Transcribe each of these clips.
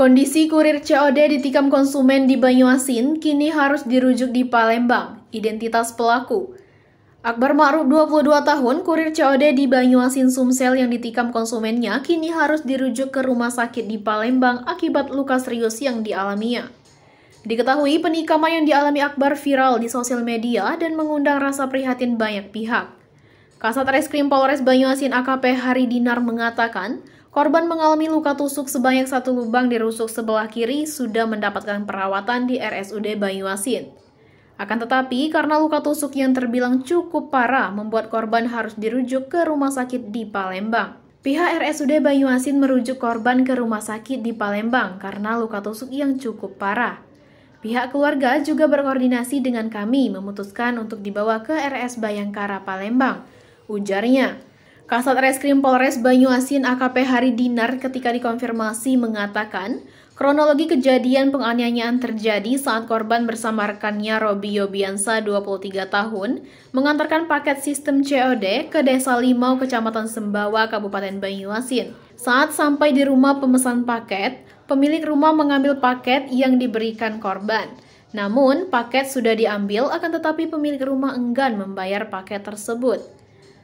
Kondisi kurir COD ditikam konsumen di Banyuasin kini harus dirujuk di Palembang, identitas pelaku. Akbar Ma'ruf 22 tahun, kurir COD di Banyuasin Sumsel yang ditikam konsumennya kini harus dirujuk ke rumah sakit di Palembang akibat luka serius yang dialaminya. Diketahui penikaman yang dialami Akbar viral di sosial media dan mengundang rasa prihatin banyak pihak. Kasat Reskrim Polres Banyuasin AKP Hari Dinar mengatakan, Korban mengalami luka tusuk sebanyak satu lubang di rusuk sebelah kiri sudah mendapatkan perawatan di RSUD Banyuasin. Akan tetapi, karena luka tusuk yang terbilang cukup parah, membuat korban harus dirujuk ke rumah sakit di Palembang. Pihak RSUD Banyuasin merujuk korban ke rumah sakit di Palembang karena luka tusuk yang cukup parah. Pihak keluarga juga berkoordinasi dengan kami memutuskan untuk dibawa ke RS Bayangkara Palembang, ujarnya. Kasat Reskrim Polres Banyuasin AKP Hari Dinar ketika dikonfirmasi mengatakan, kronologi kejadian penganiayaan terjadi saat korban bersama rekannya Robi Yobiansa 23 tahun mengantarkan paket sistem COD ke Desa Limau, Kecamatan Sembawa, Kabupaten Banyuasin. Saat sampai di rumah pemesan paket, pemilik rumah mengambil paket yang diberikan korban. Namun, paket sudah diambil akan tetapi pemilik rumah enggan membayar paket tersebut.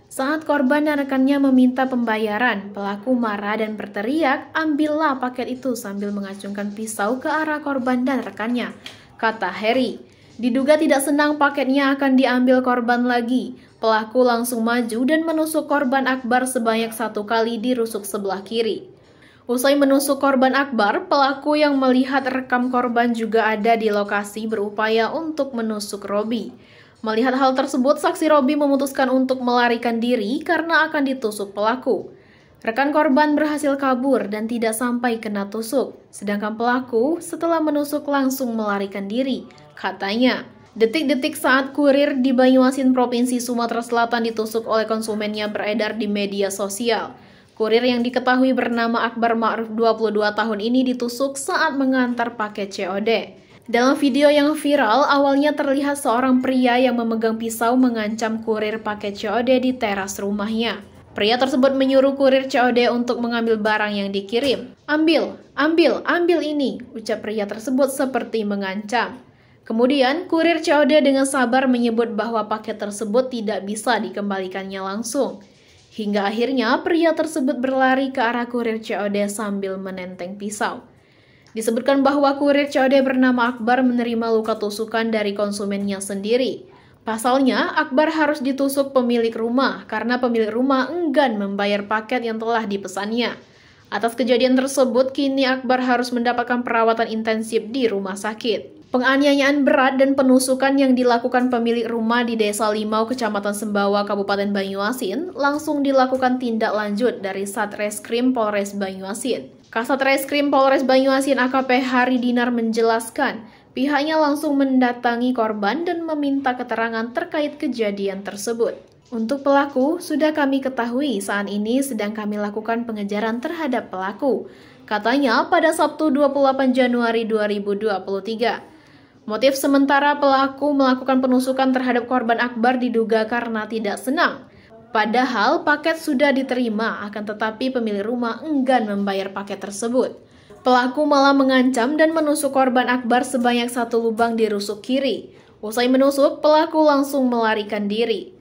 Saat korban dan rekannya meminta pembayaran, pelaku marah dan berteriak, ambillah paket itu sambil mengacungkan pisau ke arah korban dan rekannya, kata Harry. Diduga tidak senang paketnya akan diambil korban lagi, pelaku langsung maju dan menusuk korban Akbar sebanyak satu kali di rusuk sebelah kiri. Usai menusuk korban Akbar, pelaku yang melihat rekam korban juga ada di lokasi berupaya untuk menusuk Robi. Melihat hal tersebut, saksi Robi memutuskan untuk melarikan diri karena akan ditusuk pelaku. Rekan korban berhasil kabur dan tidak sampai kena tusuk, sedangkan pelaku setelah menusuk langsung melarikan diri, katanya. Detik-detik saat kurir di Banyuasin Provinsi Sumatera Selatan ditusuk oleh konsumennya beredar di media sosial. Kurir yang diketahui bernama Akbar Ma'ruf 22 tahun ini ditusuk saat mengantar paket COD. Dalam video yang viral, awalnya terlihat seorang pria yang memegang pisau mengancam kurir paket COD di teras rumahnya. Pria tersebut menyuruh kurir COD untuk mengambil barang yang dikirim. Ambil, ambil, ambil ini, ucap pria tersebut seperti mengancam. Kemudian, kurir COD dengan sabar menyebut bahwa paket tersebut tidak bisa dikembalikannya langsung. Hingga akhirnya, pria tersebut berlari ke arah kurir COD sambil menenteng pisau. Disebutkan bahwa kurir COD bernama Akbar menerima luka tusukan dari konsumennya sendiri. Pasalnya, Akbar harus ditusuk pemilik rumah karena pemilik rumah enggan membayar paket yang telah dipesannya. Atas kejadian tersebut, kini Akbar harus mendapatkan perawatan intensif di rumah sakit. Penganiayaan berat dan penusukan yang dilakukan pemilik rumah di Desa Limau, Kecamatan Sembawa, Kabupaten Banyuasin, langsung dilakukan tindak lanjut dari Satreskrim Polres Banyuasin. Kasat Reskrim Polres Banyuasin AKP Hari Dinar menjelaskan, pihaknya langsung mendatangi korban dan meminta keterangan terkait kejadian tersebut. Untuk pelaku, sudah kami ketahui saat ini sedang kami lakukan pengejaran terhadap pelaku. Katanya pada Sabtu 28 Januari 2023. Motif sementara pelaku melakukan penusukan terhadap korban Akbar diduga karena tidak senang. Padahal paket sudah diterima, akan tetapi pemilik rumah enggan membayar paket tersebut. Pelaku malah mengancam dan menusuk korban Akbar sebanyak satu lubang di rusuk kiri. Usai menusuk, pelaku langsung melarikan diri.